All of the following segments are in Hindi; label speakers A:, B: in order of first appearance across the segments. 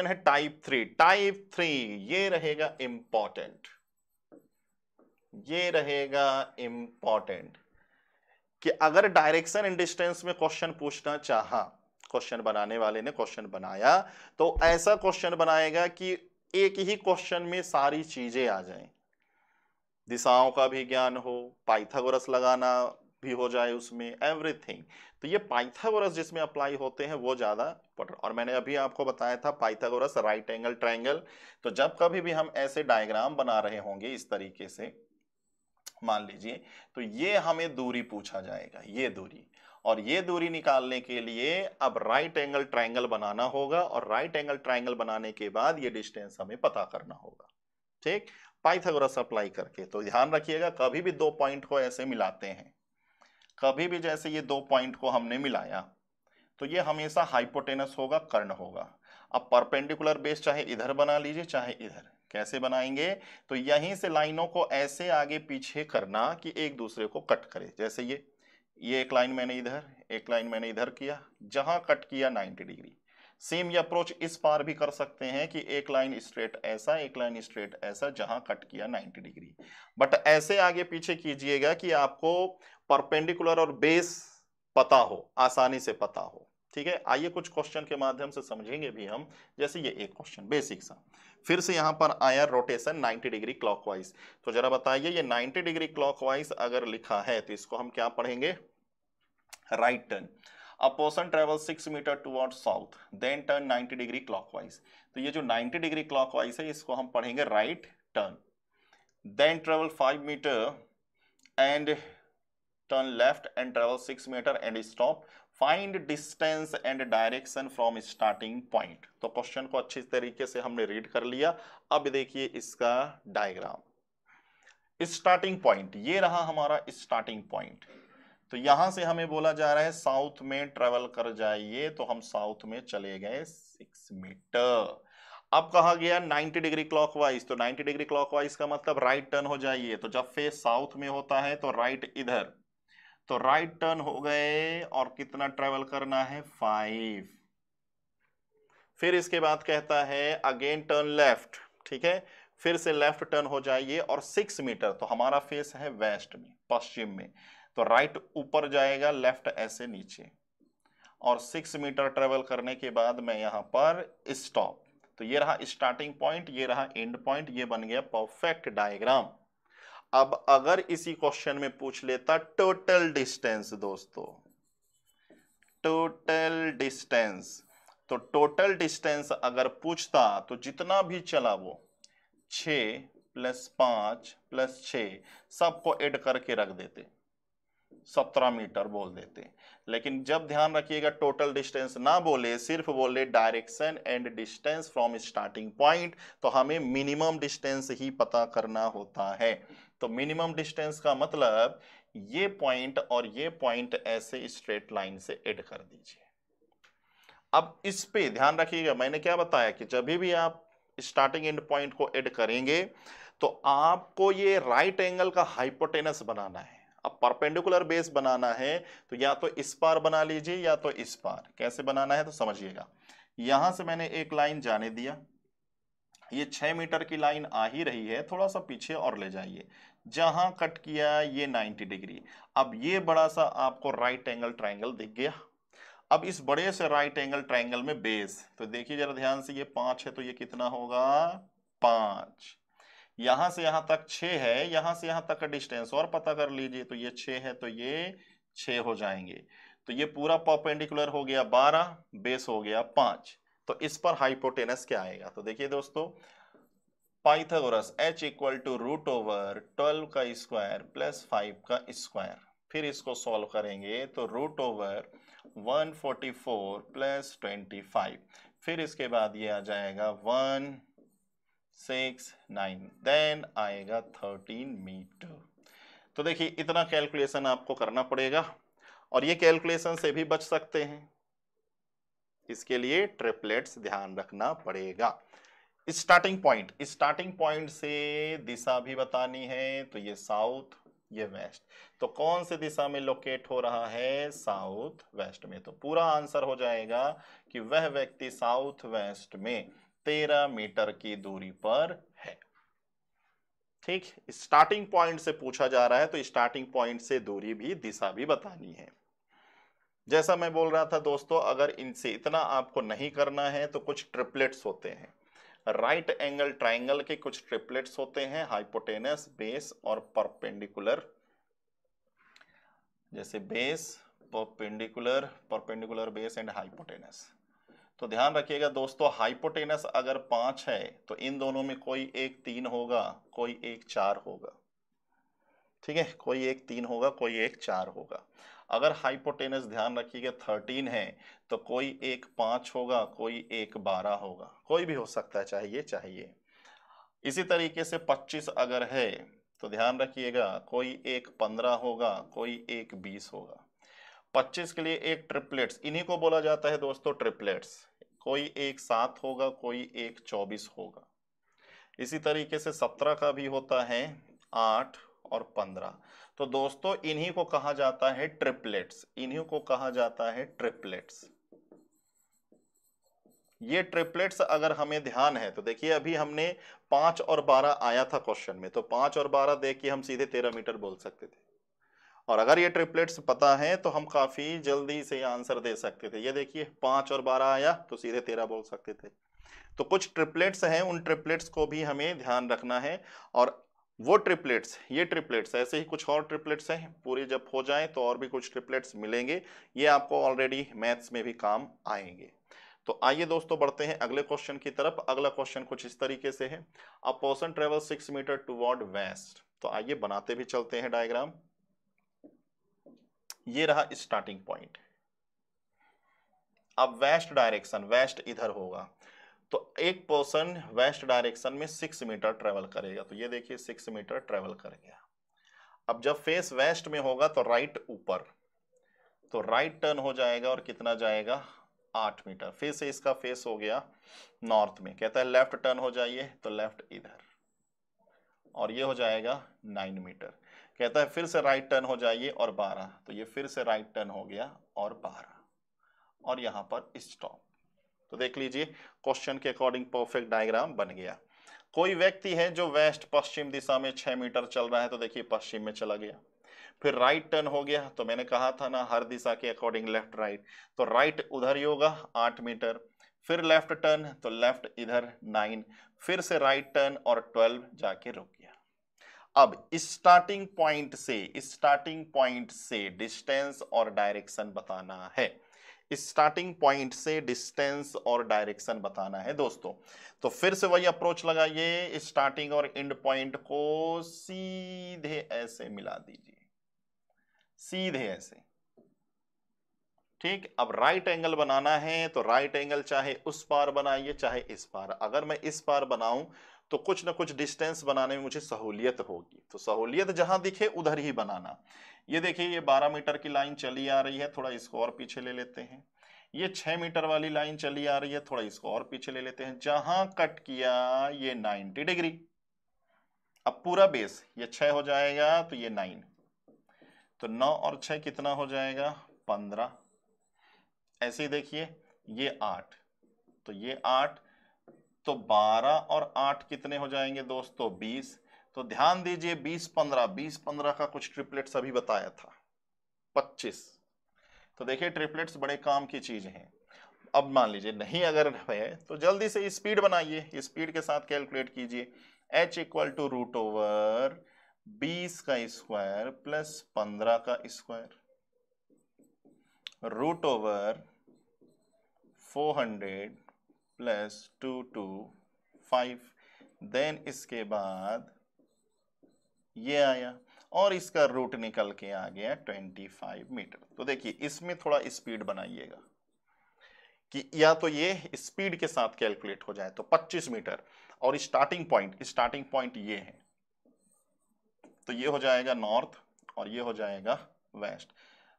A: है टाइप थ्री टाइप थ्री ये रहेगा इंपॉर्टेंट ये रहेगा इंपॉर्टेंट कि अगर डायरेक्शन एंड डिस्टेंस में क्वेश्चन पूछना चाहा क्वेश्चन बनाने वाले ने क्वेश्चन बनाया तो ऐसा क्वेश्चन बनाएगा कि एक ही क्वेश्चन में सारी चीजें आ जाएं दिशाओं का भी ज्ञान हो पाइथागोरस लगाना भी हो जाए उसमें एवरीथिंग तो ये पाइथागोरस जिसमें अप्लाई होते हैं वो ज़्यादा और मैंने अभी आपको बताया था पाइथागोरस राइट एंगल ट्राइंगल तो जब कभी भी हम ऐसे डायग्राम बना रहे होंगे इस तरीके से मान लीजिए तो ये हमें दूरी पूछा जाएगा ये दूरी और ये दूरी निकालने के लिए अब राइट एंगल ट्राइंगल बनाना होगा और राइट एंगल ट्राइंगल बनाने के बाद ये डिस्टेंस हमें पता करना होगा ठीक पाइथागोरस अप्लाई करके तो ध्यान रखिएगा कभी भी दो पॉइंट को ऐसे मिलाते हैं कभी भी जैसे ये दो पॉइंट को हमने मिलाया तो ये हमेशा हाइपोटेनस होगा कर्ण होगा अब परपेंडिकुलर बेस चाहे इधर बना लीजिए चाहे इधर कैसे बनाएंगे तो यहीं से लाइनों को ऐसे आगे पीछे करना कि एक दूसरे को कट करे जैसे ये ये एक लाइन मैंने इधर एक लाइन मैंने इधर किया जहां कट किया 90 डिग्री सेम ये अप्रोच इस पार भी कर सकते हैं कि एक लाइन स्ट्रेट ऐसा एक लाइन स्ट्रेट ऐसा जहां कट किया 90 डिग्री बट ऐसे आगे पीछे कीजिएगा कि आपको परपेंडिकुलर और बेस पता हो आसानी से पता हो ठीक है आइए कुछ क्वेश्चन के माध्यम से समझेंगे भी हम जैसे ये एक क्वेश्चन बेसिक सा फिर से यहाँ पर आया रोटेशन 90 डिग्री क्लॉकवाइज तो जरा बताइए ये 90 डिग्री क्लॉकवाइज अगर लिखा है तो इसको हम क्या पढ़ेंगे राइट टर्न अपोसन travel six meter toward south then turn ninety degree clock तो ये जो नाइन्टी डिग्री क्लॉक है इसको हम पढ़ेंगे right turn then travel five meter and turn left and travel 6 meter and stop find distance and direction from starting point तो क्वेश्चन को अच्छी तरीके से हमने रीड कर लिया अब देखिए इसका डायग्राम स्टार्टिंग पॉइंट ये रहा हमारा स्टार्टिंग पॉइंट तो यहां से हमें बोला जा रहा है साउथ में ट्रेवल कर जाइए तो हम साउथ में चले गए सिक्स मीटर अब कहा गया 90 डिग्री क्लॉकवाइज तो 90 डिग्री क्लॉकवाइज का मतलब राइट टर्न हो जाइए तो जब फेस साउथ में होता है तो राइट इधर तो राइट टर्न हो गए और कितना ट्रेवल करना है फाइव फिर इसके बाद कहता है अगेन टर्न लेफ्ट ठीक है फिर से लेफ्ट टर्न हो जाइए और सिक्स मीटर तो हमारा फेस है वेस्ट में पश्चिम में तो राइट ऊपर जाएगा लेफ्ट ऐसे नीचे और सिक्स मीटर ट्रेवल करने के बाद मैं यहां पर स्टॉप तो ये रहा स्टार्टिंग पॉइंट ये रहा एंड पॉइंट ये बन गया परफेक्ट डायग्राम अब अगर इसी क्वेश्चन में पूछ लेता टोटल डिस्टेंस दोस्तों टोटल डिस्टेंस तो टोटल डिस्टेंस अगर पूछता तो जितना भी चला वो छ प्लस पांच प्लस छ सबको ऐड करके रख देते सत्रह मीटर बोल देते लेकिन जब ध्यान रखिएगा टोटल डिस्टेंस ना बोले सिर्फ बोले direction and distance from starting point तो हमें मिनिमम डिस्टेंस ही पता करना होता है तो मिनिमम डिस्टेंस का मतलब ये पॉइंट और ये पॉइंट ऐसे स्ट्रेट लाइन से एड कर दीजिए अब इस पे ध्यान रखिएगा मैंने क्या बताया कि जब भी आप स्टार्टिंग एंड पॉइंट को एड करेंगे तो आपको ये राइट एंगल का हाइपोटेनस बनाना है अब परपेंडिकुलर बेस बनाना है तो या तो इस पार बना लीजिए या तो इस पार कैसे बनाना है तो समझिएगा यहां से मैंने एक लाइन जाने दिया ये छह मीटर की लाइन आ ही रही है थोड़ा सा पीछे और ले जाइए जहां कट किया ये 90 डिग्री अब ये बड़ा सा आपको राइट एंगल ट्राइंगल दिख गया अब इस बड़े से राइट एंगल ट्राइंगल में बेस तो देखिए जरा ध्यान से ये पांच है तो ये कितना होगा पांच यहां से यहां तक छ है यहां से यहां तक का डिस्टेंस और पता कर लीजिए तो ये छ है तो ये छ हो जाएंगे तो ये पूरा पॉपेंडिकुलर हो गया बारह बेस हो गया पांच तो इस पर हाइपोटेनस क्या आएगा तो देखिए दोस्तों Pythagoras h equal to root over twelve का स्क्वायर प्लस फाइव का स्क्वायर फिर इसको सॉल्व करेंगे तो root over one forty four plus twenty five फिर इसके बाद ये आ जाएगा वन सिक्स नाइन देन आएगा थर्टीन मीटर तो देखिए इतना कैलकुलेशन आपको करना पड़ेगा और ये कैलकुलेशन से भी बच सकते हैं इसके लिए ट्रिपलेट्स ध्यान रखना पड़ेगा स्टार्टिंग पॉइंट स्टार्टिंग पॉइंट से दिशा भी बतानी है तो ये साउथ ये वेस्ट तो कौन से दिशा में लोकेट हो रहा है साउथ वेस्ट में तो पूरा आंसर हो जाएगा कि वह व्यक्ति साउथ वेस्ट में तेरह मीटर की दूरी पर है ठीक स्टार्टिंग पॉइंट से पूछा जा रहा है तो स्टार्टिंग पॉइंट से दूरी भी दिशा भी बतानी है जैसा मैं बोल रहा था दोस्तों अगर इनसे इतना आपको नहीं करना है तो कुछ ट्रिपलेट्स होते हैं राइट एंगल ट्राइंगल के कुछ ट्रिपलेट्स होते हैं हाइपोटेनस बेस और परपेंडिकुलर जैसे base perpendicular perpendicular base and hypotenuse तो ध्यान रखिएगा दोस्तों हाइपोटेनस अगर पांच है तो इन दोनों में कोई एक तीन होगा कोई एक चार होगा ठीक है कोई एक तीन होगा कोई एक चार होगा अगर हाइपोटेनस ध्यान रखिएगा थर्टीन है तो कोई एक पाँच होगा कोई एक बारह होगा कोई भी हो सकता है चाहिए चाहिए इसी तरीके से पच्चीस अगर है तो ध्यान रखिएगा कोई एक पंद्रह होगा कोई एक बीस होगा पच्चीस के लिए एक ट्रिपलेट्स इन्हीं को बोला जाता है दोस्तों ट्रिपलेट्स कोई एक सात होगा कोई एक चौबीस होगा इसी तरीके से सत्रह का भी होता है आठ और पंद्रह तो दोस्तों इन्हीं को कहा जाता है ट्रिपलेट्स इन्हीं को कहा जाता है ट्रिपलेट्स ये ट्रिपलेट्स अगर हमें ध्यान है तो देखिए अभी हमने पांच और बारह आया था क्वेश्चन में तो पांच और बारह देख के हम सीधे तेरह मीटर बोल सकते थे और अगर ये ट्रिपलेट्स पता है तो हम काफी जल्दी से आंसर दे सकते थे ये देखिए पांच और बारह आया तो सीधे तेरह बोल सकते थे तो कुछ ट्रिपलेट्स हैं उन ट्रिपलेट्स को भी हमें ध्यान रखना है और वो ट्रिपलेट्स ये ट्रिपलेट्स ऐसे ही कुछ और ट्रिपलेट्स हैं पूरे जब हो जाएं तो और भी कुछ ट्रिपलेट्स मिलेंगे ये आपको ऑलरेडी मैथ्स में भी काम आएंगे तो आइए दोस्तों बढ़ते हैं अगले क्वेश्चन की तरफ अगला क्वेश्चन कुछ इस तरीके से है a person travel six meter toward west तो आइए बनाते भी चलते हैं डायग्राम ये रहा स्टार्टिंग पॉइंट अब वेस्ट डायरेक्शन वेस्ट इधर होगा तो एक पर्सन वेस्ट डायरेक्शन में सिक्स मीटर ट्रेवल करेगा तो ये देखिए सिक्स मीटर ट्रेवल करेगा अब जब फेस वेस्ट में होगा तो राइट ऊपर तो राइट टर्न हो जाएगा और कितना जाएगा आठ मीटर फिर से इसका फेस हो गया नॉर्थ में कहता है लेफ्ट टर्न हो जाइए तो लेफ्ट इधर और ये हो जाएगा नाइन मीटर कहता है फिर से राइट टर्न हो जाइए और बारह तो ये फिर से राइट टर्न हो गया और बारह और यहां पर स्टॉप तो देख लीजिए क्वेश्चन के अकॉर्डिंग परफेक्ट डायग्राम बन गया कोई व्यक्ति है जो वेस्ट पश्चिम दिशा में छह मीटर चल रहा है तो देखिए पश्चिम में चला गया फिर राइट टर्न हो गया तो मैंने कहा था ना हर दिशा के अकॉर्डिंग लेफ्ट राइट तो राइट उधर ही होगा आठ मीटर फिर लेफ्ट टर्न तो लेफ्ट इधर नाइन फिर से राइट टर्न और ट्वेल्व जाके रुक गया अब स्टार्टिंग पॉइंट से स्टार्टिंग पॉइंट से डिस्टेंस और डायरेक्शन बताना है स्टार्टिंग पॉइंट से डिस्टेंस और डायरेक्शन बताना है दोस्तों तो फिर से वही अप्रोच लगाइए स्टार्टिंग और एंड पॉइंट को सीधे ऐसे मिला दीजिए सीधे ऐसे ठीक अब राइट एंगल बनाना है तो राइट एंगल चाहे उस पार बनाइए चाहे इस पार अगर मैं इस पार बनाऊं तो कुछ ना कुछ डिस्टेंस बनाने में मुझे सहूलियत होगी तो सहूलियत जहां दिखे उधर ही बनाना ये देखिए ये 12 मीटर की लाइन चली आ रही है थोड़ा इसको और पीछे ले लेते हैं ये 6 मीटर वाली लाइन चली आ रही है थोड़ा इसको और पीछे ले लेते हैं जहां कट किया ये 90 डिग्री अब पूरा बेस ये 6 हो जाएगा तो ये 9 तो 9 और 6 कितना हो जाएगा 15 ऐसे ही देखिए ये 8 तो ये 8 तो 12 और 8 कितने हो जाएंगे दोस्तों 20 तो ध्यान दीजिए 20 15 20 15 का कुछ ट्रिपलेट्स अभी बताया था 25 तो देखिए ट्रिपलेट्स बड़े काम की चीज है अब मान लीजिए नहीं अगर है तो जल्दी से स्पीड बनाइए स्पीड के साथ कैलकुलेट कीजिए H equal to root over बीस का स्क्वायर प्लस पंद्रह का square root over four hundred plus two two five then इसके बाद ये आया और इसका रूट निकल के आ गया ट्वेंटी फाइव मीटर तो देखिए इसमें थोड़ा स्पीड बनाइएगा कि या तो ये स्पीड के साथ कैलकुलेट हो जाए तो पच्चीस मीटर और स्टार्टिंग पॉइंट स्टार्टिंग पॉइंट ये है तो ये हो जाएगा नॉर्थ और ये हो जाएगा वेस्ट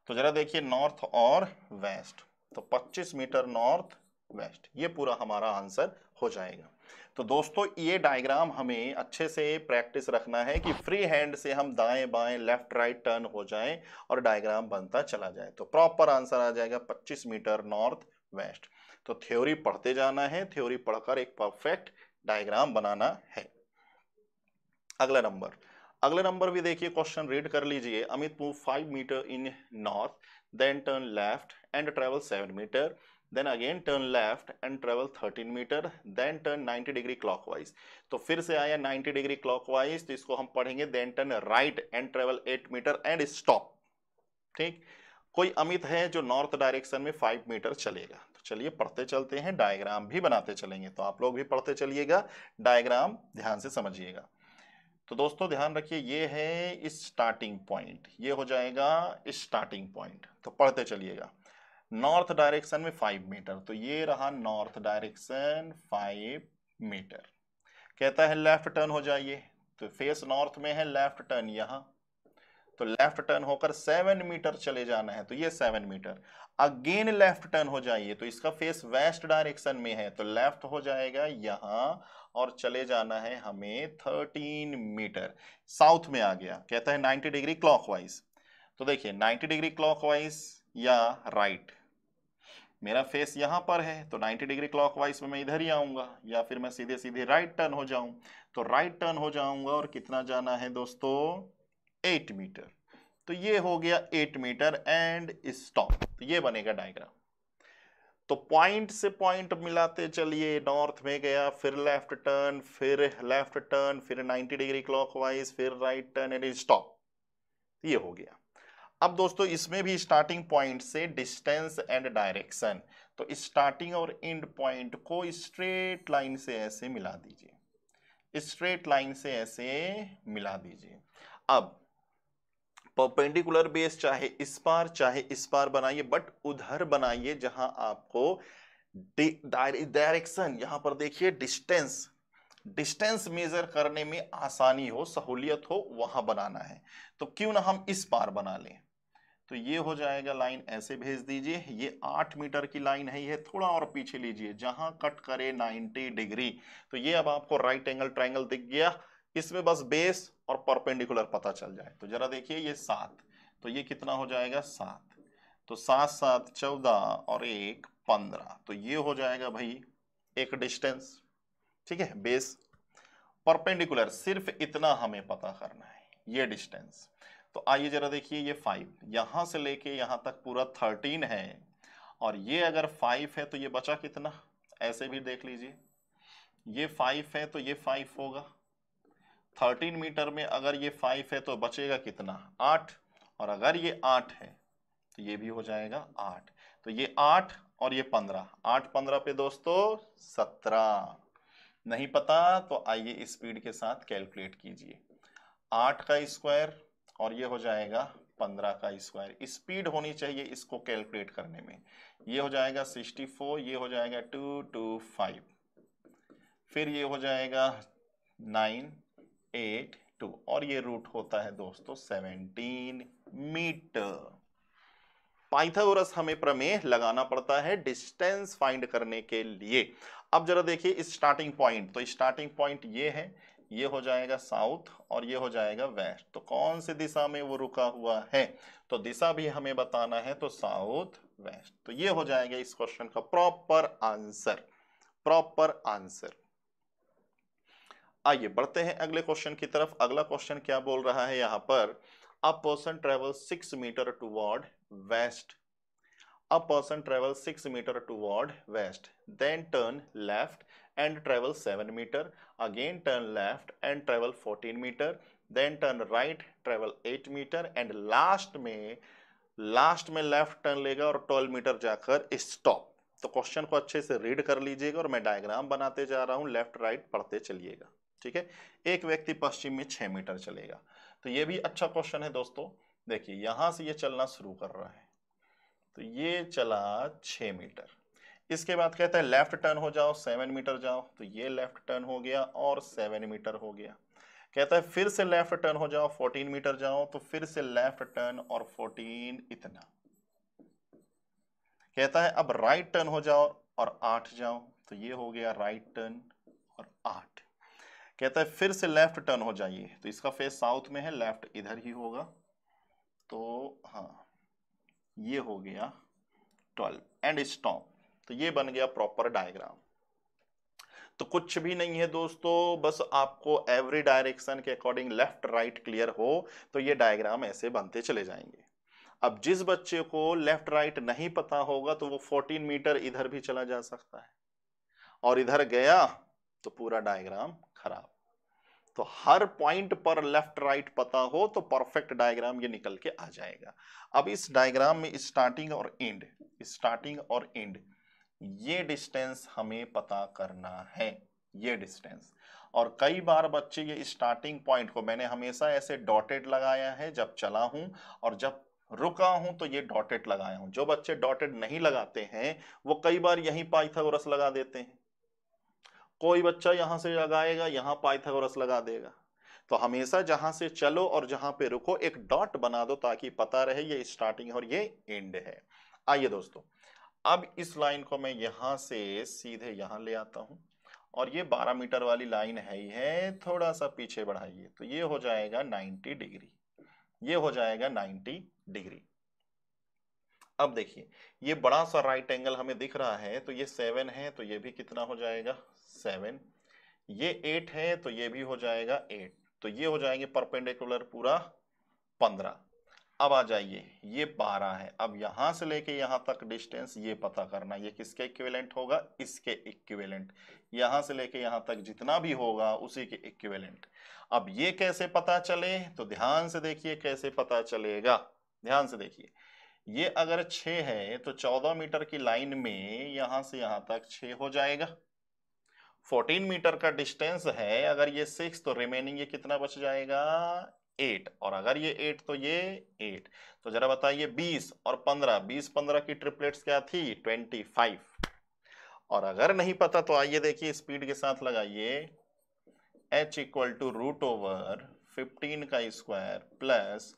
A: तो जरा देखिए नॉर्थ और वेस्ट तो 25 मीटर नॉर्थ वेस्ट ये पूरा हमारा आंसर हो जाएगा तो दोस्तों ये डायग्राम हमें अच्छे से प्रैक्टिस रखना है कि फ्री हैंड से हम दाएं बाएं लेफ्ट राइट टर्न हो जाएं और डायग्राम बनता चला जाए तो प्रॉपर आंसर आ जाएगा 25 मीटर नॉर्थ वेस्ट तो थ्योरी पढ़ते जाना है थ्योरी पढ़कर एक परफेक्ट डायग्राम बनाना है अगला नंबर अगले नंबर भी देखिए क्वेश्चन रीड कर लीजिए Amit move five meter in north then turn left and travel seven meter then again turn left and travel 13 meter then turn 90 degree clockwise तो फिर से आया 90 डिग्री क्लॉकवाइज तो इसको हम पढ़ेंगे then turn right and travel 8 meter and stop ठीक कोई अमित है जो नॉर्थ डायरेक्शन में 5 मीटर चलेगा तो चलिए पढ़ते चलते हैं डायग्राम भी बनाते चलेंगे तो आप लोग भी पढ़ते चलिएगा डायग्राम ध्यान से समझिएगा तो दोस्तों ध्यान रखिए ये है स्टार्टिंग पॉइंट ये हो जाएगा स्टार्टिंग पॉइंट तो पढ़ते चलिएगा नॉर्थ डायरेक्शन में फाइव मीटर तो ये रहा नॉर्थ डायरेक्शन फाइव मीटर कहता है लेफ्ट टर्न हो जाइए तो फेस नॉर्थ में है लेफ्ट टर्न यहां तो लेफ्ट टर्न होकर सेवन मीटर चले जाना है तो ये seven meter again left turn हो जाइए तो इसका फेस वेस्ट डायरेक्शन में है तो लेफ्ट हो जाएगा यहां और चले जाना है हमें थर्टीन मीटर साउथ में आ गया कहता है नाइनटी डिग्री क्लॉकवाइज तो देखिए नाइनटी डिग्री क्लॉकवाइज या राइट right. मेरा फेस यहाँ पर है तो 90 डिग्री क्लॉकवाइज में मैं इधर ही आऊँगा या फिर मैं सीधे सीधे राइट टर्न हो जाऊँ तो राइट टर्न हो जाऊँगा और कितना जाना है दोस्तों एट मीटर तो ये हो गया एट मीटर एंड स्टॉप तो ये बनेगा डायग्राम तो पॉइंट से पॉइंट मिलाते चलिए नॉर्थ में गया फिर लेफ्ट टर्न फिर लेफ्ट टर्न फिर 90 डिग्री क्लॉकवाइज फिर राइट टर्न एंड स्टॉप ये हो गया अब दोस्तों इसमें भी स्टार्टिंग पॉइंट से डिस्टेंस एंड डायरेक्शन तो स्टार्टिंग और एंड पॉइंट को स्ट्रेट लाइन से ऐसे मिला दीजिए स्ट्रेट लाइन से ऐसे मिला दीजिए अब परपेंडिकुलर बेस चाहे इस पार चाहे इस पार बनाइए बट उधर बनाइए जहां आपको डायरेक्शन यहां पर देखिए डिस्टेंस डिस्टेंस मेजर करने में आसानी हो सहूलियत हो वहां बनाना है तो क्यों ना हम इस पार बना लें तो ये हो जाएगा लाइन ऐसे भेज दीजिए ये आठ मीटर की लाइन है ये थोड़ा और पीछे लीजिए जहां कट करे नाइनटी डिग्री तो ये अब आपको राइट एंगल ट्राइंगल दिख गया इसमें बस बेस और परपेंडिकुलर पता चल जाए तो जरा देखिए ये सात तो ये कितना हो जाएगा सात तो सात सात चौदह और एक पंद्रह तो ये हो जाएगा भाई एक डिस्टेंस ठीक है बेस परपेंडिकुलर सिर्फ इतना हमें पता करना है ये डिस्टेंस तो आइए जरा देखिए ये फाइव यहां से लेके यहां तक पूरा थर्टीन है और ये अगर फाइव है तो ये बचा कितना ऐसे भी देख लीजिए ये फाइव है तो ये फाइव होगा थर्टीन मीटर में अगर ये फाइव है तो बचेगा कितना आठ और अगर ये आठ है तो ये भी हो जाएगा आठ तो ये आठ और ये पंद्रह आठ पंद्रह पे दोस्तों सत्रह नहीं पता तो आइए स्पीड के साथ कैलकुलेट कीजिए आठ का स्क्वायर और ये हो जाएगा पंद्रह का स्क्वायर स्पीड होनी चाहिए इसको कैलकुलेट करने में ये हो जाएगा सिक्सटी फोर ये हो जाएगा टू टू फाइव फिर ये हो जाएगा नाइन एट टू और ये रूट होता है दोस्तों सेवेंटीन मीटर पाइथागोरस हमें प्रमेय लगाना पड़ता है डिस्टेंस फाइंड करने के लिए अब जरा देखिए इस स्टार्टिंग पॉइंट तो स्टार्टिंग पॉइंट ये है ये हो जाएगा साउथ और ये हो जाएगा वेस्ट तो कौन सी दिशा में वो रुका हुआ है तो दिशा भी हमें बताना है तो साउथ वेस्ट तो ये हो जाएगा इस क्वेश्चन का प्रॉपर आंसर प्रॉपर आंसर आइए बढ़ते हैं अगले क्वेश्चन की तरफ अगला क्वेश्चन क्या बोल रहा है यहां पर a person travel six meter toward west. A person travels 6 meter toward west, then turn left and travel 7 meter, again turn left and travel 14 meter, then turn right, travel 8 meter and last में लास्ट में लेफ्ट टर्न लेगा और 12 मीटर जाकर स्टॉप तो क्वेश्चन को अच्छे से रीड कर लीजिएगा और मैं डायग्राम बनाते जा रहा हूँ लेफ्ट राइट पढ़ते चलिएगा ठीक है एक व्यक्ति पश्चिम में छः मीटर चलेगा तो ये भी अच्छा क्वेश्चन है दोस्तों देखिए यहां से ये चलना शुरू कर रहा है तो ये चला छ मीटर इसके बाद कहता है लेफ्ट टर्न हो जाओ सेवन मीटर जाओ तो ये लेफ्ट टर्न हो गया और सेवन मीटर हो गया कहता है फिर से लेफ्ट टर्न हो जाओ फोर्टीन मीटर जाओ तो फिर से लेफ्ट टर्न और फोर्टीन इतना कहता है अब राइट टर्न हो जाओ और आठ जाओ तो ये हो गया राइट टर्न और आठ कहता है फिर से लेफ्ट टर्न हो जाइए तो इसका फेस साउथ में है लेफ्ट इधर ही होगा तो हाँ ये हो गया ट्वेल्व एंड स्टॉप तो ये बन गया प्रॉपर डायग्राम तो कुछ भी नहीं है दोस्तों बस आपको एवरी डायरेक्शन के अकॉर्डिंग लेफ्ट राइट क्लियर हो तो ये डायग्राम ऐसे बनते चले जाएंगे अब जिस बच्चे को लेफ्ट राइट नहीं पता होगा तो वो 14 मीटर इधर भी चला जा सकता है और इधर गया तो पूरा डायग्राम खराब तो हर पॉइंट पर लेफ्ट राइट पता हो तो परफेक्ट डायग्राम ये निकल के आ जाएगा अब इस डायग्राम में स्टार्टिंग और एंड स्टार्टिंग और एंड ये डिस्टेंस हमें पता करना है ये डिस्टेंस और कई बार बच्चे ये स्टार्टिंग पॉइंट को मैंने हमेशा ऐसे डॉटेड लगाया है जब चला हूँ और जब रुका हूं तो ये डॉटेड लगाया हूं जो बच्चे डॉटेड नहीं लगाते हैं वो कई बार यही पाइथागोरस लगा देते हैं कोई बच्चा यहाँ से लगाएगा यहाँ पाइथागोरस लगा देगा तो हमेशा जहां से चलो और जहां पे रुको एक डॉट बना दो ताकि पता रहे ये स्टार्टिंग और ये एंड है आइए दोस्तों अब इस लाइन को मैं यहां से सीधे यहां ले आता हूं और ये 12 मीटर वाली लाइन है ही है थोड़ा सा पीछे बढ़ाइए तो ये हो जाएगा 90 डिग्री ये हो जाएगा 90 डिग्री अब देखिए ये बड़ा सा राइट एंगल हमें दिख रहा है तो ये सेवन है तो ये भी कितना हो जाएगा सेवन ये एट है तो ये भी हो जाएगा एट तो ये हो जाएंगे परपेंडिकुलर पूरा पंद्रह अब आ जाइए ये बारह है अब यहां से लेके यहां तक डिस्टेंस ये पता करना ये किसके इक्विवेलेंट होगा इसके इक्विवेलेंट यहां से लेके यहां तक जितना भी होगा उसी के इक्विवेलेंट अब ये कैसे पता चले तो ध्यान से देखिए कैसे पता चलेगा ध्यान से देखिए ये अगर छः है तो चौदह मीटर की लाइन में यहां से यहां तक छः हो जाएगा फोर्टीन मीटर का डिस्टेंस है अगर ये सिक्स तो रिमेनिंग ये कितना बच जाएगा एट और अगर ये एट तो ये एट तो जरा बताइए बीस और पंद्रह बीस पंद्रह की ट्रिपलेट्स क्या थी ट्वेंटी फाइव और अगर नहीं पता तो आइए देखिए स्पीड के साथ लगाइए H equal to root over fifteen का स्क्वायर प्लस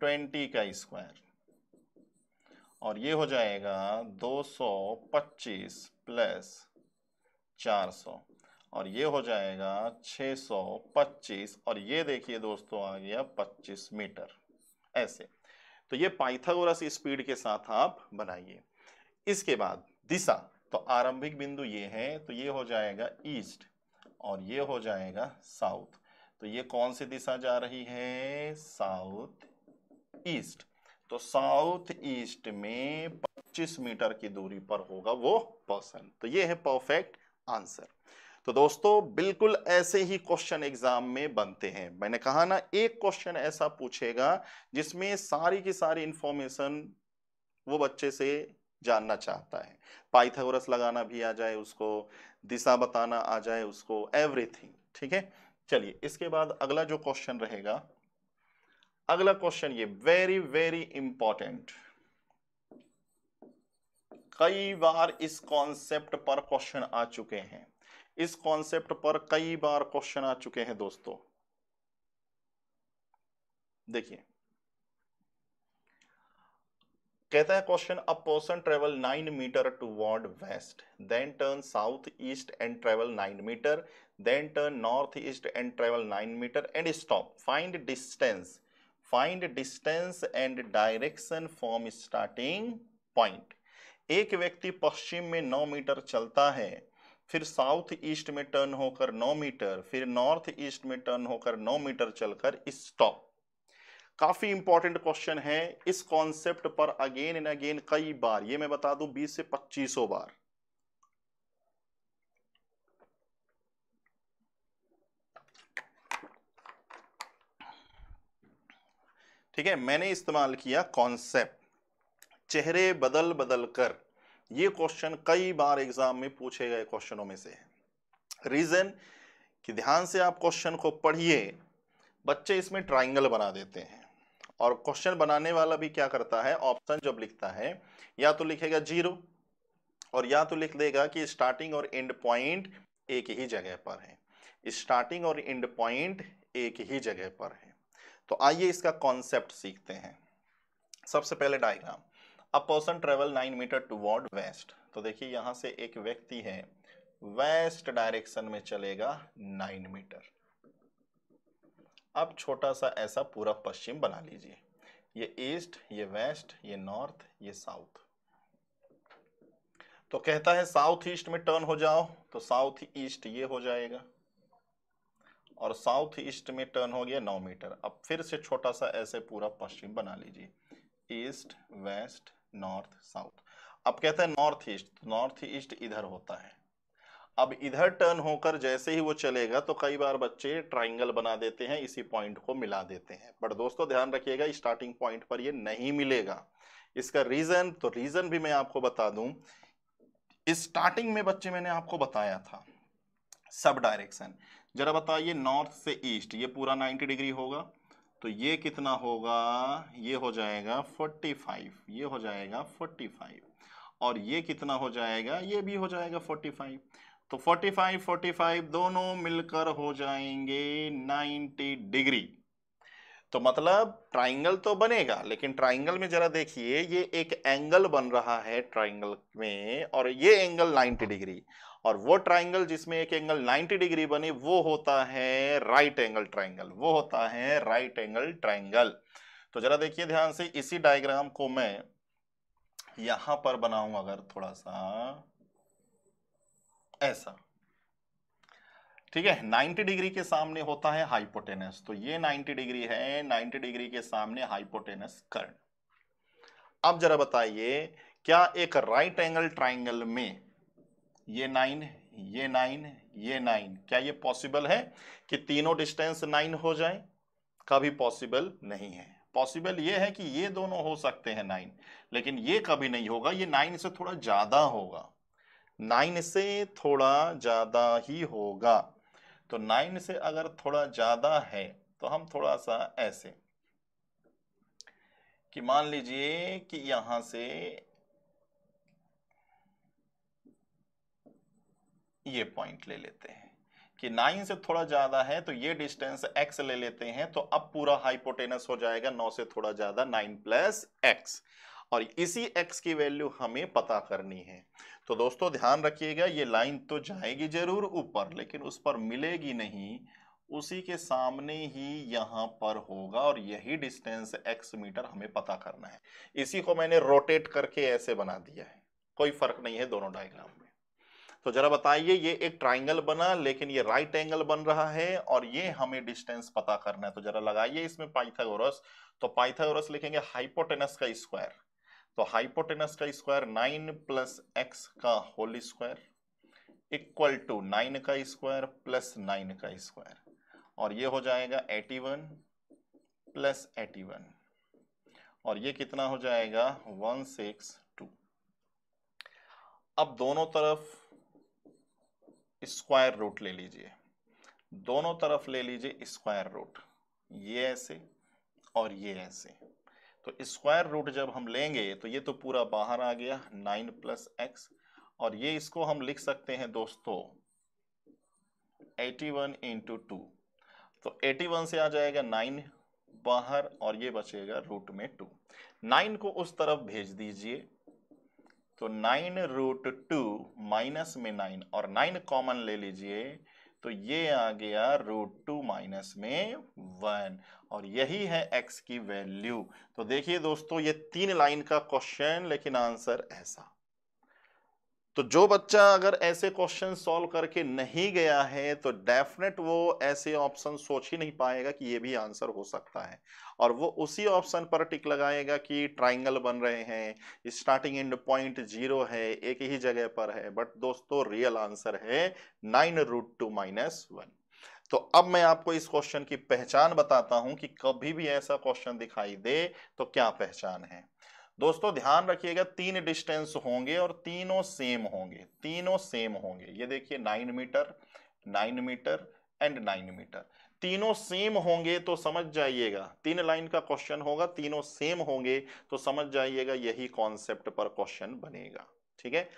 A: ट्वेंटी का स्क्वायर और ये हो जाएगा दो सौ पच्चीस प्लस चार सौ और ये हो जाएगा छ सौ पच्चीस और ये देखिए दोस्तों आ गया पच्चीस मीटर ऐसे तो ये पाइथागोरस स्पीड के साथ आप बनाइए इसके बाद दिशा तो आरंभिक बिंदु ये है तो ये हो जाएगा ईस्ट और ये हो जाएगा साउथ तो ये कौन सी दिशा जा रही है साउथ ईस्ट तो साउथ ईस्ट में 25 मीटर की दूरी पर होगा वो पर्सन तो ये है परफेक्ट आंसर तो दोस्तों बिल्कुल ऐसे ही क्वेश्चन एग्जाम में बनते हैं मैंने कहा ना एक क्वेश्चन ऐसा पूछेगा जिसमें सारी की सारी इंफॉर्मेशन वो बच्चे से जानना चाहता है पाइथागोरस लगाना भी आ जाए उसको दिशा बताना आ जाए उसको एवरीथिंग ठीक है चलिए इसके बाद अगला जो क्वेश्चन रहेगा अगला क्वेश्चन ये वेरी वेरी इंपॉर्टेंट कई बार इस कॉन्सेप्ट पर क्वेश्चन आ चुके हैं इस कॉन्सेप्ट पर कई बार क्वेश्चन आ चुके हैं दोस्तों देखिए कहता है question a person travel nine meter toward west then turn south east and travel nine meter then turn north east and travel nine metre and stop find distance find distance and direction from starting point एक व्यक्ति पश्चिम में नौ मीटर चलता है फिर साउथ ईस्ट में टर्न होकर नौ मीटर फिर नॉर्थ ईस्ट में टर्न होकर नौ मीटर चलकर स्टॉप काफी इंपॉर्टेंट क्वेश्चन है इस कॉन्सेप्ट पर अगेन एंड अगेन कई बार ये मैं बता दूं 20 से 2500 बार ठीक है मैंने इस्तेमाल किया कॉन्सेप्ट चेहरे बदल बदल कर ये क्वेश्चन कई बार एग्जाम में पूछे गए क्वेश्चनों में से है रीज़न कि ध्यान से आप क्वेश्चन को पढ़िए बच्चे इसमें ट्राइंगल बना देते हैं और क्वेश्चन बनाने वाला भी क्या करता है ऑप्शन जब लिखता है या तो लिखेगा जीरो और या तो लिख देगा कि स्टार्टिंग और एंड पॉइंट एक ही जगह पर है स्टार्टिंग और एंड पॉइंट एक ही जगह पर है तो आइए इसका कॉन्सेप्ट सीखते हैं सबसे पहले diagram a person travel nine meter ward west तो देखिए यहां से एक व्यक्ति है वेस्ट डायरेक्शन में चलेगा नाइन मीटर अब छोटा सा ऐसा पूरा पश्चिम बना लीजिए ये ईस्ट ये वेस्ट ये नॉर्थ ये साउथ तो कहता है साउथ ईस्ट में टर्न हो जाओ तो साउथ ईस्ट ये हो जाएगा और साउथ ईस्ट में टर्न हो गया नौ मीटर अब फिर से छोटा सा ऐसे पूरा पश्चिम बना लीजिए ईस्ट वेस्ट नॉर्थ साउथ अब कहते हैं नॉर्थ ईस्ट तो नॉर्थ ईस्ट इधर होता है अब इधर टर्न होकर जैसे ही वो चलेगा तो कई बार बच्चे ट्राइंगल बना देते हैं इसी पॉइंट को मिला देते हैं बट दोस्तों ध्यान रखिएगा स्टार्टिंग पॉइंट पर ये नहीं मिलेगा इसका रीज़न तो रीज़न भी मैं आपको बता दूं स्टार्टिंग में बच्चे मैंने आपको बताया था सब डायरेक्शन जरा बताइए नॉर्थ से ईस्ट ये पूरा 90 डिग्री होगा तो ये कितना होगा ये हो जाएगा 45 ये हो जाएगा 45 और ये कितना हो जाएगा ये भी हो जाएगा 45 तो 45 45 दोनों मिलकर हो जाएंगे 90 डिग्री तो मतलब ट्राइंगल तो बनेगा लेकिन ट्राइंगल में जरा देखिए ये एक एंगल बन रहा है ट्राइंगल में और ये एंगल 90 डिग्री और वो ट्राइंगल जिसमें एक एंगल 90 डिग्री बने वो होता है राइट एंगल ट्राइंगल वो होता है राइट एंगल ट्राइंगल तो जरा देखिए ध्यान से इसी डायग्राम को मैं यहां पर बनाऊ अगर थोड़ा सा ऐसा ठीक है 90 डिग्री के सामने होता है हाइपोटेनस तो ये 90 डिग्री है 90 डिग्री के सामने हाइपोटेनस कर्ण अब जरा बताइए क्या एक राइट एंगल ट्राइंगल में ये नाइन ये नाइन ये नाइन क्या ये पॉसिबल है कि तीनों डिस्टेंस नाइन हो जाए कभी पॉसिबल नहीं है पॉसिबल ये है कि ये दोनों हो सकते हैं नाइन लेकिन ये कभी नहीं होगा ये नाइन से थोड़ा ज़्यादा होगा नाइन से थोड़ा ज़्यादा ही होगा तो नाइन से अगर थोड़ा ज़्यादा है तो हम थोड़ा सा ऐसे कि मान लीजिए कि यहाँ से ये पॉइंट ले लेते हैं कि नाइन से थोड़ा ज्यादा है तो ये डिस्टेंस एक्स ले लेते हैं तो अब पूरा हाइपोटेनस हो जाएगा नौ से थोड़ा ज्यादा नाइन प्लस एक्स और इसी एक्स की वैल्यू हमें पता करनी है तो दोस्तों ध्यान रखिएगा ये लाइन तो जाएगी जरूर ऊपर लेकिन उस पर मिलेगी नहीं उसी के सामने ही यहाँ पर होगा और यही डिस्टेंस एक्स मीटर हमें पता करना है इसी को मैंने रोटेट करके ऐसे बना दिया है कोई फर्क नहीं है दोनों डायग्राम में तो जरा बताइए ये एक ट्राइंगल बना लेकिन ये राइट एंगल बन रहा है और ये हमें डिस्टेंस पता करना है तो जरा लगाइए इसमें पाइथागोरस तो पाइथागोरस लिखेंगे हाइपोटेनस का स्क्वायर तो हाइपोटेनस का स्क्वायर नाइन प्लस एक्स का whole square equal to nine का स्क्वायर प्लस नाइन का स्क्वायर और ये हो जाएगा eighty one plus eighty one और ये कितना हो जाएगा वन सिक्स टू अब दोनों तरफ स्क्वायर रूट ले लीजिए दोनों तरफ ले लीजिए स्क्वायर रूट ये ऐसे और ये ऐसे तो स्क्वायर रूट जब हम लेंगे तो ये तो पूरा बाहर आ गया नाइन प्लस एक्स और ये इसको हम लिख सकते हैं दोस्तों एटी वन इंटू टू तो एटी वन से आ जाएगा नाइन बाहर और ये बचेगा रूट में टू नाइन को उस तरफ भेज दीजिए तो नाइन रूट टू माइनस में नाइन और नाइन कॉमन ले लीजिए तो ये आ गया रूट टू माइनस में वन और यही है एक्स की वैल्यू तो देखिए दोस्तों ये तीन लाइन का क्वेश्चन लेकिन आंसर ऐसा तो जो बच्चा अगर ऐसे क्वेश्चन सॉल्व करके नहीं गया है तो डेफिनेट वो ऐसे ऑप्शन सोच ही नहीं पाएगा कि ये भी आंसर हो सकता है और वो उसी ऑप्शन पर टिक लगाएगा कि ट्राइंगल बन रहे हैं स्टार्टिंग एंड पॉइंट जीरो है एक ही जगह पर है बट दोस्तों रियल आंसर है nine root two minus one तो अब मैं आपको इस क्वेश्चन की पहचान बताता हूं कि कभी भी ऐसा क्वेश्चन दिखाई दे तो क्या पहचान है दोस्तों ध्यान रखिएगा तीन डिस्टेंस होंगे और तीनों सेम होंगे तीनों सेम होंगे ये देखिए nine metre nine metre and nine metre तीनों सेम होंगे तो समझ जाइएगा तीन लाइन का क्वेश्चन होगा तीनों सेम होंगे तो समझ जाइएगा यही कॉन्सेप्ट पर क्वेश्चन बनेगा ठीक है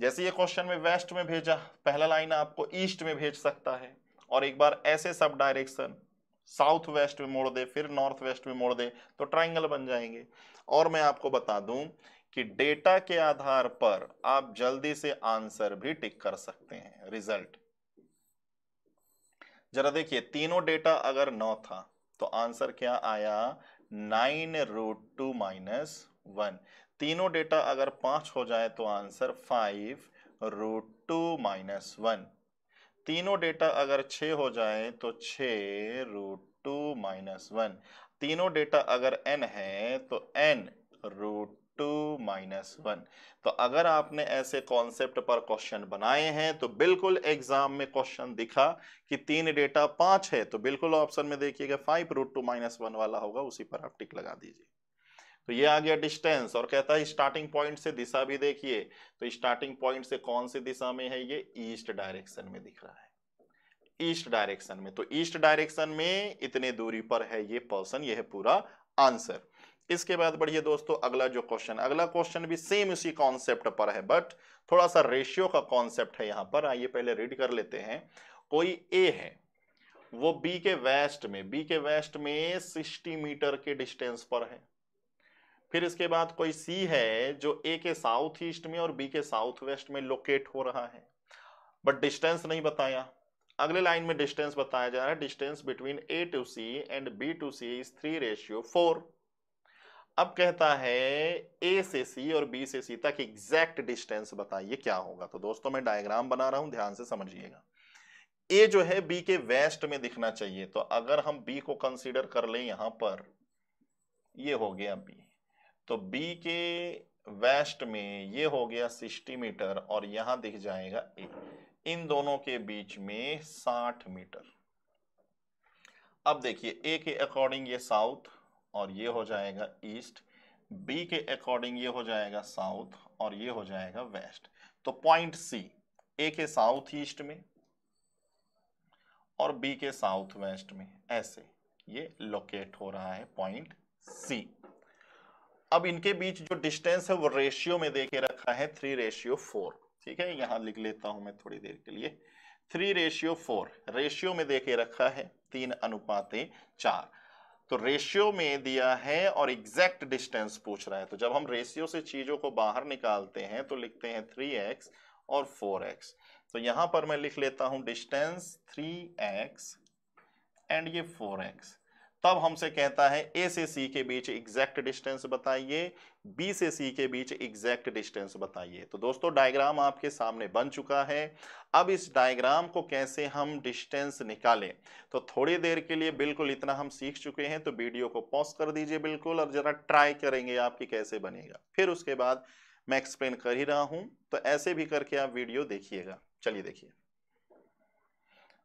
A: जैसे ये क्वेश्चन में वेस्ट में भेजा पहला लाइन आपको ईस्ट में भेज सकता है और एक बार ऐसे सब डायरेक्शन साउथ वेस्ट में मोड़ दे फिर नॉर्थ वेस्ट में मोड़ दे तो ट्राइंगल बन जाएंगे और मैं आपको बता दूं कि डेटा के आधार पर आप जल्दी से आंसर भी टिक कर सकते हैं रिजल्ट जरा देखिए तीनों डेटा अगर नौ था तो आंसर क्या आया nine root two minus one तीनों डेटा अगर पांच हो जाए तो answer five root two minus one तीनों डेटा अगर छ हो जाए तो छ रूट टू माइनस वन तीनों डेटा अगर एन है तो N root two minus one तो अगर आपने ऐसे कॉन्सेप्ट पर क्वेश्चन बनाए हैं तो बिल्कुल एग्जाम में क्वेश्चन दिखा कि तीन डेटा पांच है तो बिल्कुल ऑप्शन में देखिएगा five root two minus one वाला होगा उसी पर आप टिक लगा दीजिए तो ये आ गया डिस्टेंस और कहता है स्टार्टिंग पॉइंट से दिशा भी देखिए तो स्टार्टिंग पॉइंट से कौन सी दिशा में है ये ईस्ट डायरेक्शन में दिख रहा है ईस्ट डायरेक्शन में तो ईस्ट डायरेक्शन में इतने दूरी पर है ये पर्सन यह है पूरा आंसर इसके बाद बढ़िए दोस्तों अगला जो क्वेश्चन अगला क्वेश्चन भी सेम उसी कॉन्सेप्ट पर है बट थोड़ा सा रेशियो का कॉन्सेप्ट है यहां पर आइए पहले रीड कर लेते हैं कोई ए है वो बी के वेस्ट में बी के वेस्ट में 60 मीटर के डिस्टेंस पर है फिर इसके बाद कोई सी है जो ए के साउथ ईस्ट में और बी के साउथ वेस्ट में लोकेट हो रहा है बट डिस्टेंस नहीं बताया अगले लाइन में डिस्टेंस बताया जा रहा है distance between A to C and B to C is three ratio four अब कहता है ए से सी और बी से सी तक एग्जैक्ट डिस्टेंस बताइए क्या होगा तो दोस्तों मैं डायग्राम बना रहा हूं ध्यान से समझिएगा ए जो है बी के वेस्ट में दिखना चाहिए तो अगर हम बी को कंसीडर कर लें यहां पर ये हो गया बी तो बी के वेस्ट में ये हो गया सिक्सटी मीटर और यहां दिख जाएगा ए इन दोनों के बीच में 60 मीटर अब देखिए ए के अकॉर्डिंग ये साउथ और ये हो जाएगा ईस्ट बी के अकॉर्डिंग ये हो जाएगा साउथ और ये हो जाएगा वेस्ट तो पॉइंट सी ए के साउथ ईस्ट में और बी के साउथ वेस्ट में ऐसे ये लोकेट हो रहा है पॉइंट सी अब इनके बीच जो डिस्टेंस है वो रेशियो में देखे रखा है थ्री रेशियो फोर ठीक है यहां लिख लेता हूं मैं थोड़ी देर के लिए थ्री रेशियो फोर रेशियो में देखे रखा है तीन अनुपातें चार तो रेशियो में दिया है और एग्जैक्ट डिस्टेंस पूछ रहा है तो जब हम रेशियो से चीजों को बाहर निकालते हैं तो लिखते हैं थ्री एक्स और फोर एक्स तो यहां पर मैं लिख लेता हूं डिस्टेंस थ्री एक्स एंड ये फोर एक्स तब हमसे कहता है ए से सी के बीच एग्जैक्ट डिस्टेंस बताइए बी से सी के बीच एग्जैक्ट डिस्टेंस बताइए तो दोस्तों डायग्राम आपके सामने बन चुका है अब इस डायग्राम को कैसे हम डिस्टेंस निकालें तो थोड़ी देर के लिए बिल्कुल इतना हम सीख चुके हैं तो वीडियो को पॉज कर दीजिए बिल्कुल और ज़रा ट्राई करेंगे आपकी कैसे बनेगा फिर उसके बाद मैं एक्सप्लेन कर ही रहा हूँ तो ऐसे भी करके आप वीडियो देखिएगा चलिए देखिए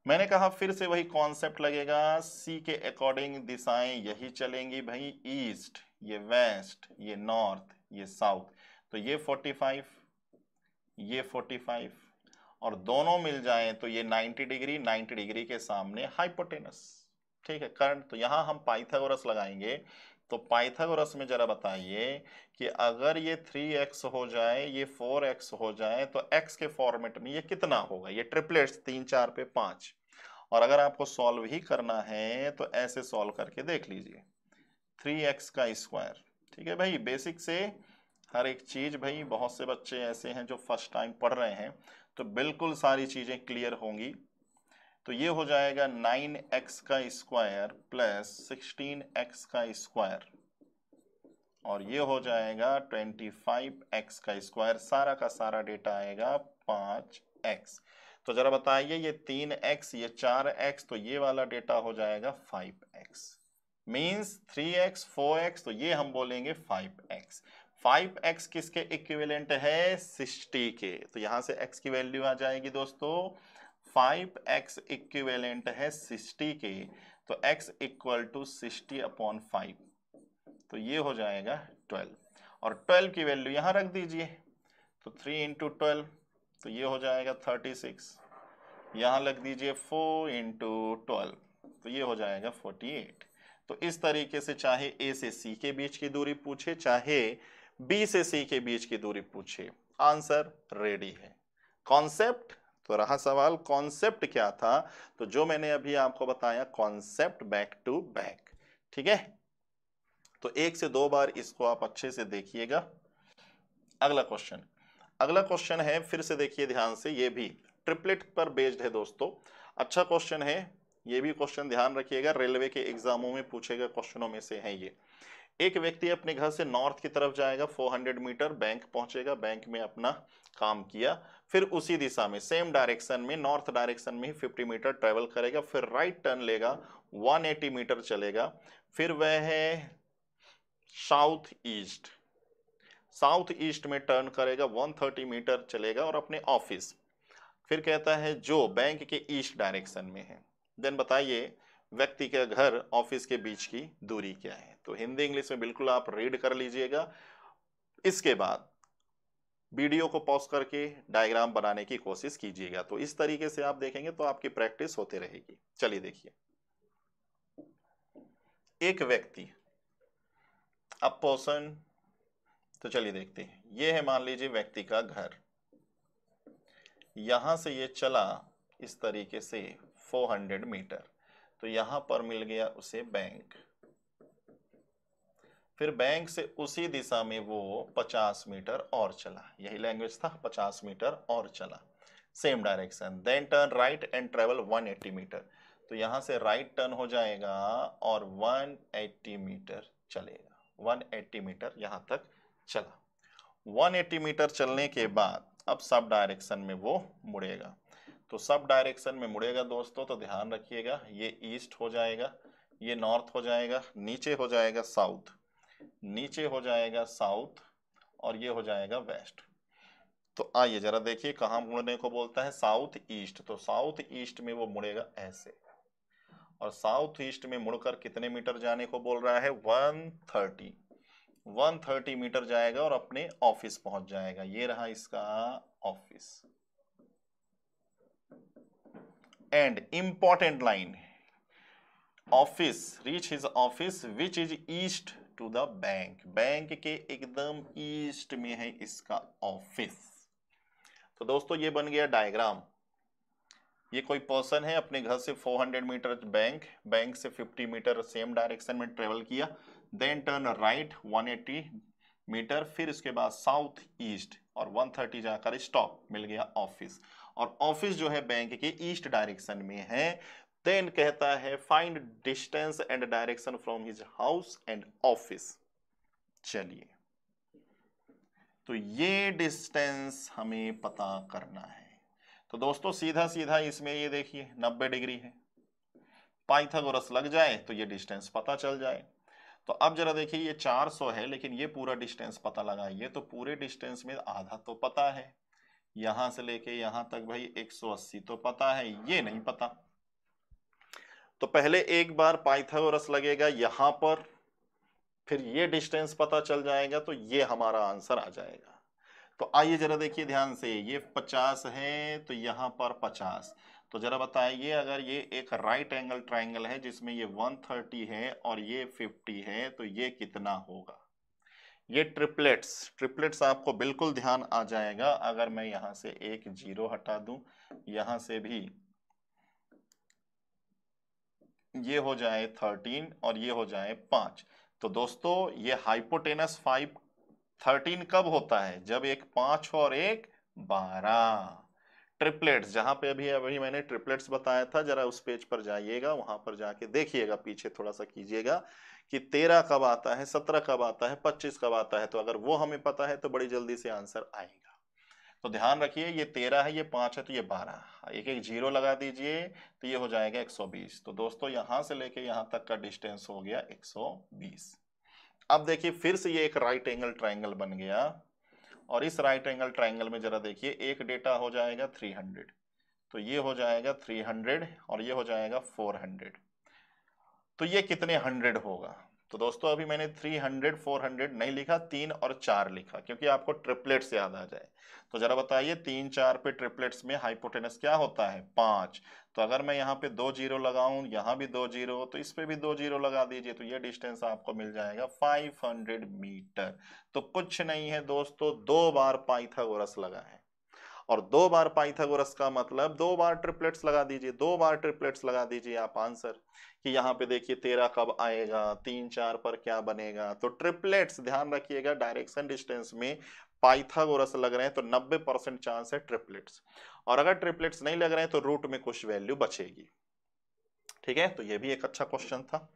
A: मैंने कहा फिर से वही कॉन्सेप्ट लगेगा सी के अकॉर्डिंग दिशाएं यही चलेंगी भाई ईस्ट ये वेस्ट ये नॉर्थ ये साउथ तो ये 45 ये 45 और दोनों मिल जाएं तो ये 90 डिग्री 90 डिग्री के सामने हाइपोटेनस ठीक है करंट तो यहां हम पाइथागोरस लगाएंगे तो पाइथागोरस में जरा बताइए कि अगर ये थ्री एक्स हो जाए ये फोर एक्स हो जाए तो एक्स के फॉर्मेट में ये कितना होगा ये ट्रिपलेट्स तीन चार पे पांच और अगर आपको सॉल्व ही करना है तो ऐसे सॉल्व करके देख लीजिए थ्री एक्स का स्क्वायर ठीक है भाई बेसिक से हर एक चीज़ भाई बहुत से बच्चे ऐसे हैं जो फर्स्ट टाइम पढ़ रहे हैं तो बिल्कुल सारी चीज़ें क्लियर होंगी तो ये हो जाएगा नाइन एक्स का स्क्वायर प्लस सिक्सटीन एक्स का स्क्वायर और ये हो जाएगा ट्वेंटी फाइव एक्स का स्क्वायर सारा का सारा डेटा आएगा पांच एक्स तो जरा बताइए ये तीन एक्स ये चार एक्स तो ये वाला डेटा हो जाएगा five X means three X four X तो ये हम बोलेंगे फाइव एक्स फाइव एक्स किसके इक्विवेलेंट है सिक्सटी के तो यहां से एक्स की वैल्यू आ जाएगी दोस्तों फाइव एक्स इक्वेलेंट है सिक्सटी के तो X equal to sixty upon five तो ये हो जाएगा ट्वेल्व और ट्वेल्व की वैल्यू यहाँ रख दीजिए तो थ्री इंटू ट्वेल्व तो ये हो जाएगा थर्टी सिक्स यहाँ लग दीजिए फोर इंटू ट्वेल्व तो ये हो जाएगा फोर्टी एट तो इस तरीके से चाहे ए से सी के बीच की दूरी पूछे चाहे बी से सी के बीच की दूरी पूछे आंसर रेडी है कॉन्सेप्ट तो रहा सवाल कॉन्सेप्ट क्या था तो जो मैंने अभी आपको बताया कॉन्सेप्ट बैक टू बैक ठीक है तो एक से दो बार इसको आप अच्छे से देखिएगा अगला क्वेश्चन अगला क्वेश्चन है फिर से देखिए ध्यान से ये भी ट्रिपलेट पर बेस्ड है दोस्तों अच्छा क्वेश्चन है ये भी क्वेश्चन ध्यान रखिएगा रेलवे के एग्जामों में पूछेगा क्वेश्चनों में से है ये एक व्यक्ति अपने घर से नॉर्थ की तरफ जाएगा 400 मीटर बैंक पहुंचेगा बैंक में अपना काम किया फिर उसी दिशा में सेम डायरेक्शन में नॉर्थ डायरेक्शन में ही 50 मीटर ट्रेवल करेगा फिर राइट टर्न लेगा 180 मीटर चलेगा फिर वह है साउथ ईस्ट साउथ ईस्ट में टर्न करेगा 130 मीटर चलेगा और अपने ऑफिस फिर कहता है जो बैंक के ईस्ट डायरेक्शन में है देन बताइए व्यक्ति का घर ऑफिस के बीच की दूरी क्या है तो हिंदी इंग्लिश में बिल्कुल आप रीड कर लीजिएगा इसके बाद वीडियो को पॉज करके डायग्राम बनाने की कोशिश कीजिएगा तो इस तरीके से आप देखेंगे तो आपकी प्रैक्टिस होते रहेगी चलिए देखिए एक व्यक्ति अब पोषण तो चलिए देखते हैं ये है मान लीजिए व्यक्ति का घर यहां से ये चला इस तरीके से 400 मीटर तो यहां पर मिल गया उसे बैंक फिर बैंक से उसी दिशा में वो 50 मीटर और चला यही लैंग्वेज था 50 मीटर और चला same direction then turn right and travel 180 metre तो यहाँ से राइट टर्न हो जाएगा और 180 मीटर चलेगा 180 मीटर यहाँ तक चला 180 मीटर चलने के बाद अब सब डायरेक्शन में वो मुड़ेगा तो सब डायरेक्शन में मुड़ेगा दोस्तों तो ध्यान रखिएगा ये ईस्ट हो जाएगा ये नॉर्थ हो जाएगा नीचे हो जाएगा साउथ नीचे हो जाएगा साउथ और ये हो जाएगा वेस्ट तो आइए जरा देखिए कहां मुड़ने को बोलता है साउथ ईस्ट तो साउथ ईस्ट में वो मुड़ेगा ऐसे और साउथ ईस्ट में मुड़कर कितने मीटर जाने को बोल रहा है 130 130 मीटर जाएगा और अपने ऑफिस पहुंच जाएगा ये रहा इसका office and important line office reach his office which is east to the bank bank के एकदम ईस्ट में है इसका ऑफिस तो दोस्तों ये बन गया डायग्राम ये कोई पर्सन है अपने घर से 400 मीटर बैंक बैंक से 50 मीटर सेम डायरेक्शन में ट्रेवल किया देन टर्न राइट 180 मीटर फिर इसके बाद साउथ ईस्ट और 130 जाकर स्टॉप मिल गया ऑफिस और ऑफिस जो है बैंक के ईस्ट डायरेक्शन में है देन कहता है find distance and direction from his house and office चलिए तो ये डिस्टेंस हमें पता करना है तो दोस्तों सीधा सीधा इसमें ये देखिए 90 डिग्री है पाइथागोरस लग जाए तो ये डिस्टेंस पता चल जाए तो अब जरा देखिए ये 400 है लेकिन ये पूरा डिस्टेंस पता लगाइए तो पूरे डिस्टेंस में आधा तो पता है यहां से लेके यहां तक भाई 180 तो पता है ये नहीं पता तो पहले एक बार पाइथागोरस लगेगा यहां पर फिर ये डिस्टेंस पता चल जाएगा तो ये हमारा आंसर आ जाएगा तो आइए जरा देखिए ध्यान से ये 50 है तो यहाँ पर 50 तो जरा बताइए अगर ये एक राइट एंगल ट्राइंगल है जिसमें ये 130 है और ये 50 है तो ये कितना होगा ये ट्रिपलेट्स ट्रिपलेट्स आपको बिल्कुल ध्यान आ जाएगा अगर मैं यहाँ से एक जीरो हटा दूँ यहाँ से भी ये हो जाए थर्टीन और ये हो जाए पांच तो दोस्तों ये हाइपोटेनस फाइव थर्टीन कब होता है जब एक पांच और एक बारह ट्रिपलेट्स जहां पे अभी अभी मैंने ट्रिपलेट्स बताया था जरा उस पेज पर जाइएगा वहां पर जाके देखिएगा पीछे थोड़ा सा कीजिएगा कि तेरह कब आता है सत्रह कब आता है पच्चीस कब आता है तो अगर वो हमें पता है तो बड़ी जल्दी से आंसर आएगा तो ध्यान रखिए ये तेरह है ये पाँच है तो ये बारह एक एक जीरो लगा दीजिए तो ये हो जाएगा एक सौ बीस तो दोस्तों यहाँ से लेके यहाँ तक का डिस्टेंस हो गया एक सौ बीस अब देखिए फिर से ये एक राइट एंगल ट्राइंगल बन गया और इस राइट एंगल ट्राइंगल में जरा देखिए एक डेटा हो जाएगा थ्री हंड्रेड तो ये हो जाएगा थ्री हंड्रेड और ये हो जाएगा फोर हंड्रेड तो ये कितने हंड्रेड होगा तो दोस्तों अभी मैंने 300, 400 नहीं लिखा तीन और चार लिखा क्योंकि आपको ट्रिपलेट्स याद आ जाए तो जरा बताइए तीन चार पे ट्रिपलेट्स में हाइपोटेनस क्या होता है पाँच तो अगर मैं यहाँ पे दो जीरो लगाऊं यहाँ भी दो जीरो तो इस पे भी दो जीरो लगा दीजिए तो ये डिस्टेंस आपको मिल जाएगा 500 मीटर तो कुछ नहीं है दोस्तों दो बार पाइथागोरस लगा है और दो बार पाइथागोरस का मतलब दो बार ट्रिपलेट्स लगा दीजिए दो बार ट्रिपलेट्स लगा दीजिए आप आंसर कि यहाँ पे देखिए तेरह कब आएगा तीन चार पर क्या बनेगा तो ट्रिपलेट्स ध्यान रखिएगा डायरेक्शन डिस्टेंस में पाइथागोरस लग रहे हैं तो 90 परसेंट चांस है ट्रिपलेट्स और अगर ट्रिपलेट्स नहीं लग रहे हैं तो रूट में कुछ वैल्यू बचेगी ठीक है तो ये भी एक अच्छा क्वेश्चन था